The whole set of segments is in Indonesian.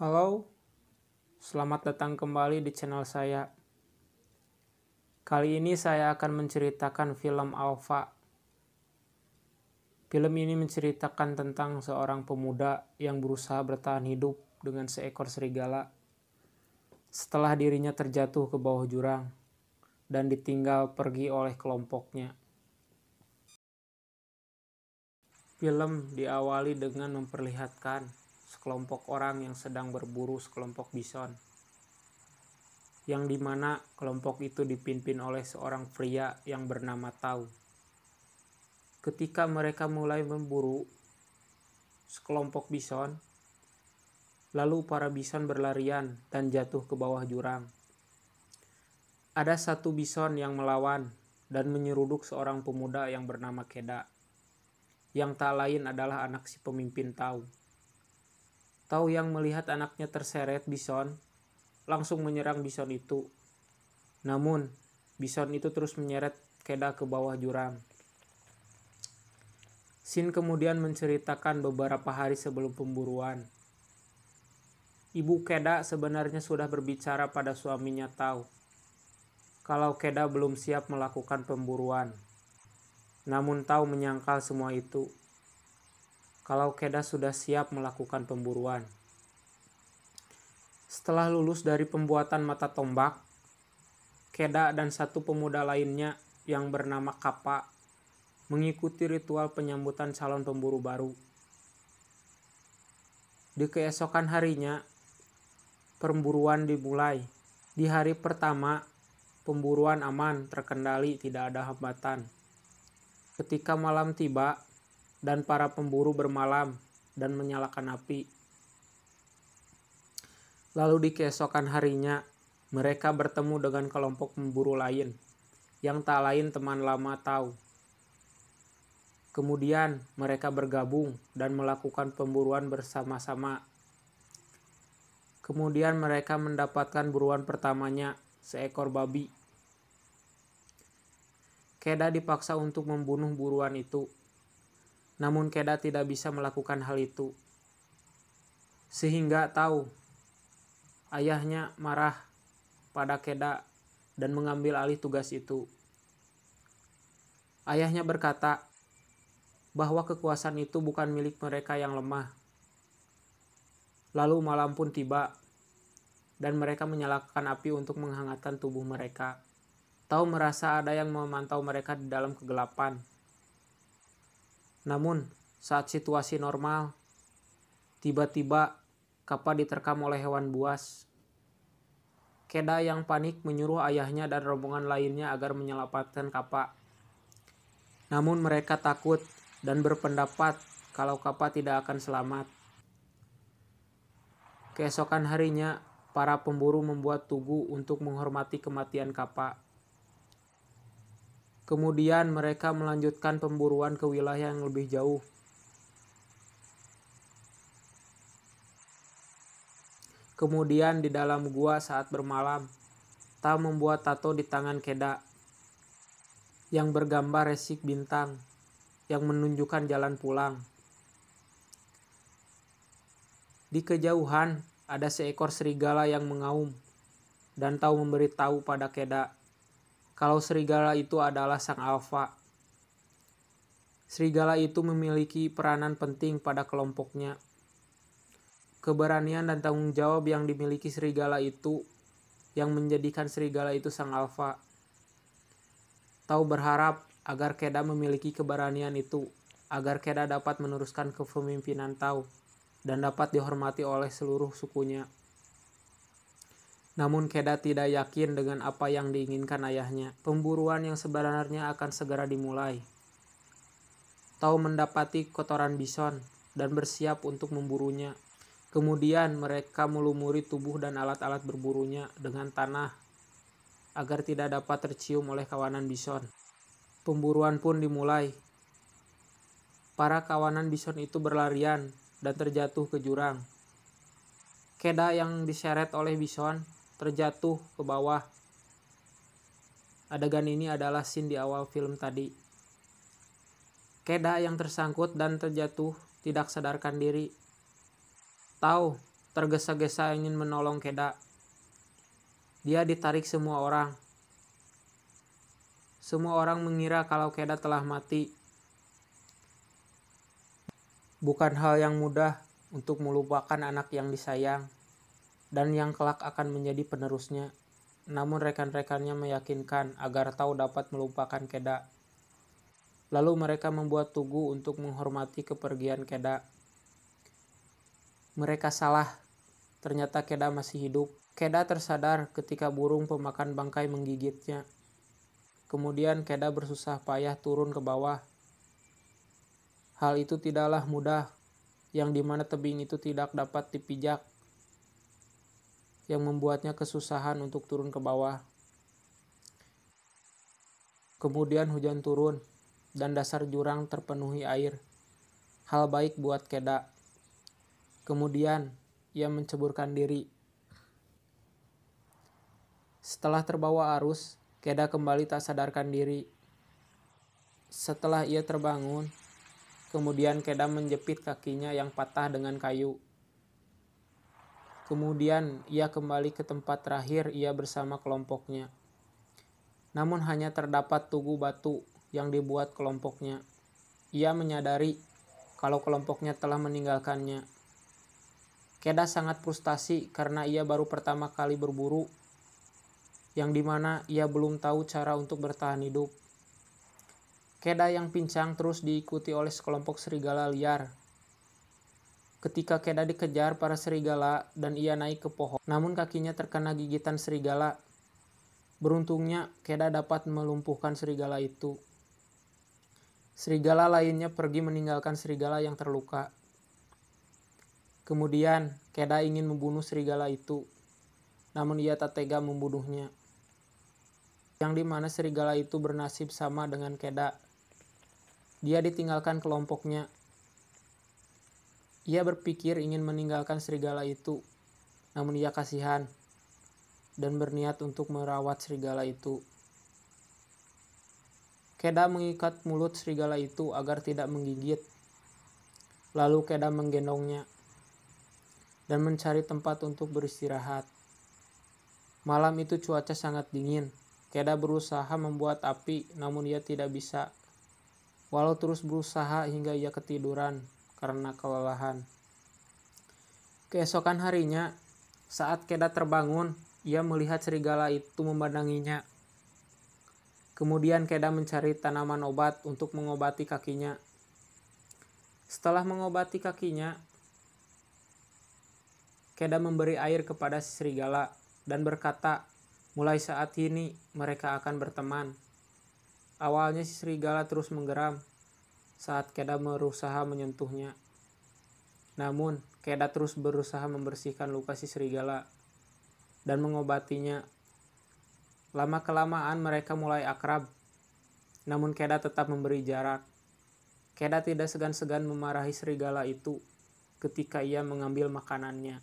Halo, selamat datang kembali di channel saya. Kali ini saya akan menceritakan film Alfa. Film ini menceritakan tentang seorang pemuda yang berusaha bertahan hidup dengan seekor serigala setelah dirinya terjatuh ke bawah jurang dan ditinggal pergi oleh kelompoknya. Film diawali dengan memperlihatkan sekelompok orang yang sedang berburu sekelompok bison. Yang dimana kelompok itu dipimpin oleh seorang pria yang bernama Tau. Ketika mereka mulai memburu sekelompok bison, lalu para bison berlarian dan jatuh ke bawah jurang. Ada satu bison yang melawan dan menyeruduk seorang pemuda yang bernama Keda, yang tak lain adalah anak si pemimpin Tau. Tau yang melihat anaknya terseret bison, langsung menyerang bison itu. Namun, bison itu terus menyeret Keda ke bawah jurang. Sin kemudian menceritakan beberapa hari sebelum pemburuan. Ibu Keda sebenarnya sudah berbicara pada suaminya tahu Kalau Keda belum siap melakukan pemburuan. Namun tahu menyangkal semua itu kalau Keda sudah siap melakukan pemburuan. Setelah lulus dari pembuatan mata tombak, Keda dan satu pemuda lainnya yang bernama Kapa mengikuti ritual penyambutan calon pemburu baru. Di keesokan harinya, perburuan dimulai. Di hari pertama, pemburuan aman, terkendali, tidak ada hambatan. Ketika malam tiba, dan para pemburu bermalam dan menyalakan api. Lalu di keesokan harinya, mereka bertemu dengan kelompok pemburu lain, yang tak lain teman lama tahu. Kemudian mereka bergabung dan melakukan pemburuan bersama-sama. Kemudian mereka mendapatkan buruan pertamanya, seekor babi. Keda dipaksa untuk membunuh buruan itu namun Keda tidak bisa melakukan hal itu. Sehingga tahu ayahnya marah pada Keda dan mengambil alih tugas itu. Ayahnya berkata bahwa kekuasaan itu bukan milik mereka yang lemah. Lalu malam pun tiba dan mereka menyalakan api untuk menghangatkan tubuh mereka. Tahu merasa ada yang memantau mereka di dalam kegelapan namun, saat situasi normal, tiba-tiba kapal diterkam oleh hewan buas. Keda yang panik menyuruh ayahnya dan rombongan lainnya agar menyelamatkan kapak. Namun mereka takut dan berpendapat kalau kapak tidak akan selamat. Keesokan harinya, para pemburu membuat tugu untuk menghormati kematian kapak. Kemudian mereka melanjutkan pemburuan ke wilayah yang lebih jauh. Kemudian di dalam gua saat bermalam, Ta membuat tato di tangan Keda yang bergambar resik bintang yang menunjukkan jalan pulang. Di kejauhan ada seekor serigala yang mengaum dan tahu memberitahu pada Keda kalau serigala itu adalah sang alfa. Serigala itu memiliki peranan penting pada kelompoknya. Keberanian dan tanggung jawab yang dimiliki serigala itu yang menjadikan serigala itu sang alfa. Tahu berharap agar Keda memiliki keberanian itu, agar Keda dapat meneruskan kepemimpinan Tahu dan dapat dihormati oleh seluruh sukunya. Namun Keda tidak yakin dengan apa yang diinginkan ayahnya. Pemburuan yang sebenarnya akan segera dimulai. Tau mendapati kotoran bison dan bersiap untuk memburunya. Kemudian mereka melumuri tubuh dan alat-alat berburunya dengan tanah agar tidak dapat tercium oleh kawanan bison. Pemburuan pun dimulai. Para kawanan bison itu berlarian dan terjatuh ke jurang. Keda yang diseret oleh bison terjatuh ke bawah. Adegan ini adalah scene di awal film tadi. Keda yang tersangkut dan terjatuh tidak sadarkan diri. Tahu, tergesa-gesa ingin menolong Keda. Dia ditarik semua orang. Semua orang mengira kalau Keda telah mati. Bukan hal yang mudah untuk melupakan anak yang disayang dan yang kelak akan menjadi penerusnya. Namun rekan-rekannya meyakinkan agar tahu dapat melupakan Keda. Lalu mereka membuat tugu untuk menghormati kepergian Keda. Mereka salah. Ternyata Keda masih hidup. Keda tersadar ketika burung pemakan bangkai menggigitnya. Kemudian Keda bersusah payah turun ke bawah. Hal itu tidaklah mudah, yang dimana tebing itu tidak dapat dipijak yang membuatnya kesusahan untuk turun ke bawah. Kemudian hujan turun, dan dasar jurang terpenuhi air. Hal baik buat Keda. Kemudian, ia menceburkan diri. Setelah terbawa arus, Keda kembali tak sadarkan diri. Setelah ia terbangun, kemudian Keda menjepit kakinya yang patah dengan kayu. Kemudian ia kembali ke tempat terakhir ia bersama kelompoknya. Namun hanya terdapat tugu batu yang dibuat kelompoknya. Ia menyadari kalau kelompoknya telah meninggalkannya. Keda sangat frustasi karena ia baru pertama kali berburu, yang dimana ia belum tahu cara untuk bertahan hidup. Keda yang pincang terus diikuti oleh sekelompok serigala liar Ketika Keda dikejar para serigala dan ia naik ke pohon, namun kakinya terkena gigitan serigala. Beruntungnya, Keda dapat melumpuhkan serigala itu. Serigala lainnya pergi meninggalkan serigala yang terluka. Kemudian, Keda ingin membunuh serigala itu, namun ia tak tega membunuhnya. Yang dimana serigala itu bernasib sama dengan Keda. Dia ditinggalkan kelompoknya ia berpikir ingin meninggalkan serigala itu, namun ia kasihan dan berniat untuk merawat serigala itu. Keda mengikat mulut serigala itu agar tidak menggigit. Lalu Keda menggendongnya dan mencari tempat untuk beristirahat. Malam itu cuaca sangat dingin. Keda berusaha membuat api, namun ia tidak bisa. Walau terus berusaha hingga ia ketiduran, karena kelelahan. Keesokan harinya, saat Keda terbangun, ia melihat serigala itu memandanginya. Kemudian Keda mencari tanaman obat untuk mengobati kakinya. Setelah mengobati kakinya, Keda memberi air kepada serigala dan berkata, "Mulai saat ini mereka akan berteman." Awalnya si serigala terus menggeram, saat Keda berusaha menyentuhnya. Namun, Keda terus berusaha membersihkan luka si serigala dan mengobatinya. Lama-kelamaan mereka mulai akrab, namun Keda tetap memberi jarak. Keda tidak segan-segan memarahi serigala itu ketika ia mengambil makanannya.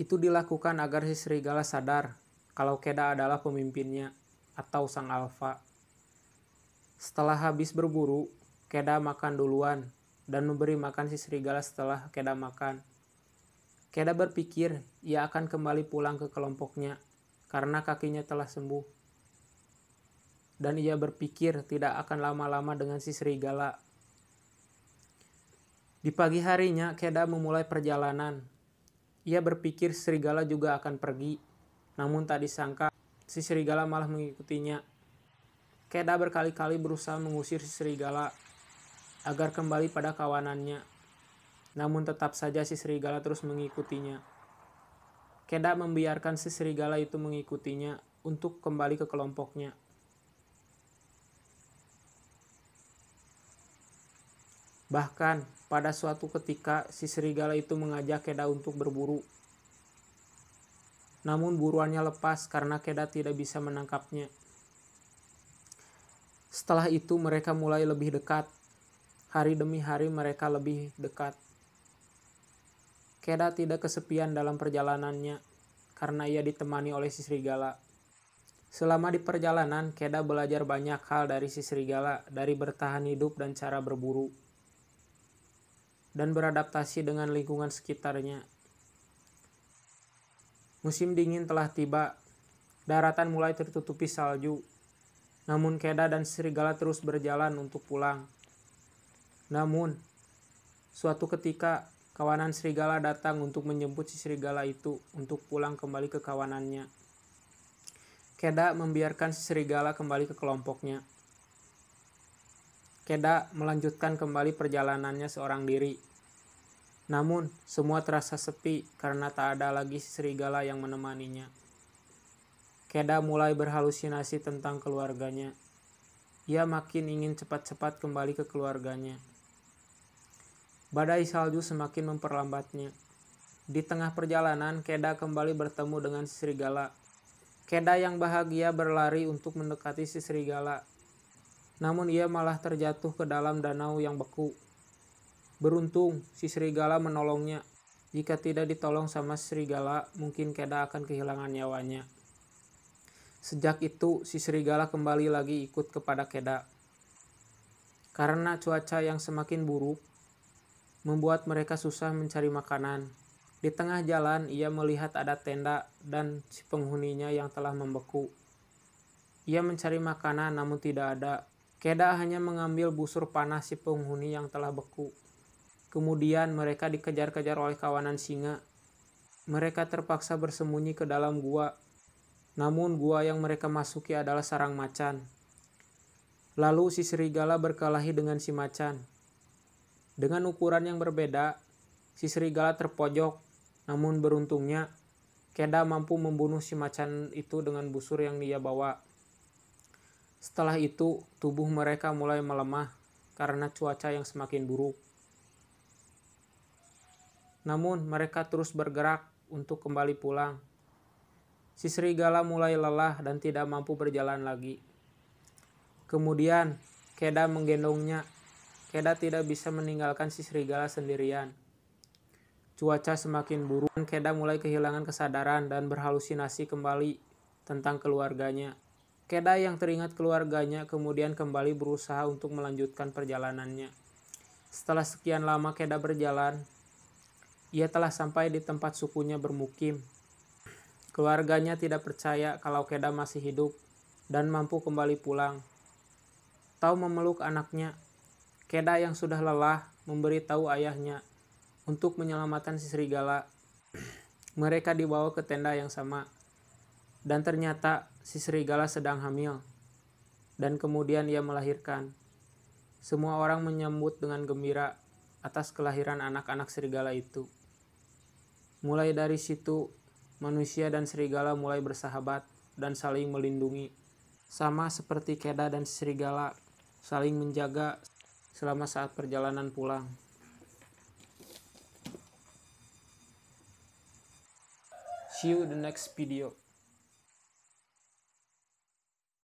Itu dilakukan agar si serigala sadar kalau Keda adalah pemimpinnya atau sang alfa. Setelah habis berburu, Keda makan duluan dan memberi makan si serigala setelah Keda makan. Keda berpikir ia akan kembali pulang ke kelompoknya karena kakinya telah sembuh. Dan ia berpikir tidak akan lama-lama dengan si serigala. Di pagi harinya, Keda memulai perjalanan. Ia berpikir serigala juga akan pergi, namun tak disangka si serigala malah mengikutinya. Keda berkali-kali berusaha mengusir si serigala agar kembali pada kawanannya. Namun tetap saja si serigala terus mengikutinya. Keda membiarkan si serigala itu mengikutinya untuk kembali ke kelompoknya. Bahkan pada suatu ketika si serigala itu mengajak Keda untuk berburu. Namun buruannya lepas karena Keda tidak bisa menangkapnya. Setelah itu mereka mulai lebih dekat. Hari demi hari mereka lebih dekat. Keda tidak kesepian dalam perjalanannya karena ia ditemani oleh si serigala. Selama di perjalanan, Keda belajar banyak hal dari si serigala, dari bertahan hidup dan cara berburu, dan beradaptasi dengan lingkungan sekitarnya. Musim dingin telah tiba, daratan mulai tertutupi salju, namun Keda dan Serigala terus berjalan untuk pulang. Namun, suatu ketika kawanan Serigala datang untuk menjemput si Serigala itu untuk pulang kembali ke kawanannya. Keda membiarkan si Serigala kembali ke kelompoknya. Keda melanjutkan kembali perjalanannya seorang diri. Namun, semua terasa sepi karena tak ada lagi si serigala yang menemaninya. Keda mulai berhalusinasi tentang keluarganya. Ia makin ingin cepat-cepat kembali ke keluarganya. Badai salju semakin memperlambatnya. Di tengah perjalanan, Keda kembali bertemu dengan si serigala. Keda yang bahagia berlari untuk mendekati si serigala. Namun ia malah terjatuh ke dalam danau yang beku. Beruntung, si serigala menolongnya. Jika tidak ditolong sama serigala, mungkin Keda akan kehilangan nyawanya. Sejak itu, si serigala kembali lagi ikut kepada Keda. Karena cuaca yang semakin buruk, membuat mereka susah mencari makanan. Di tengah jalan, ia melihat ada tenda dan si penghuninya yang telah membeku. Ia mencari makanan namun tidak ada. Keda hanya mengambil busur panah si penghuni yang telah beku. Kemudian mereka dikejar-kejar oleh kawanan singa. Mereka terpaksa bersembunyi ke dalam gua namun gua yang mereka masuki adalah sarang macan. Lalu si serigala berkelahi dengan si macan. Dengan ukuran yang berbeda, si serigala terpojok. Namun beruntungnya, Keda mampu membunuh si macan itu dengan busur yang dia bawa. Setelah itu, tubuh mereka mulai melemah karena cuaca yang semakin buruk. Namun, mereka terus bergerak untuk kembali pulang Si serigala mulai lelah dan tidak mampu berjalan lagi. Kemudian, Keda menggendongnya. Keda tidak bisa meninggalkan si serigala sendirian. Cuaca semakin buruk, dan Keda mulai kehilangan kesadaran dan berhalusinasi kembali tentang keluarganya. Keda yang teringat keluarganya kemudian kembali berusaha untuk melanjutkan perjalanannya. Setelah sekian lama Keda berjalan, ia telah sampai di tempat sukunya bermukim Keluarganya tidak percaya kalau Keda masih hidup dan mampu kembali pulang. Tahu memeluk anaknya. Keda yang sudah lelah memberitahu ayahnya untuk menyelamatkan si serigala. Mereka dibawa ke tenda yang sama. Dan ternyata si serigala sedang hamil. Dan kemudian ia melahirkan. Semua orang menyambut dengan gembira atas kelahiran anak-anak serigala itu. Mulai dari situ, manusia dan serigala mulai bersahabat dan saling melindungi. Sama seperti keda dan serigala saling menjaga selama saat perjalanan pulang. See you the next video.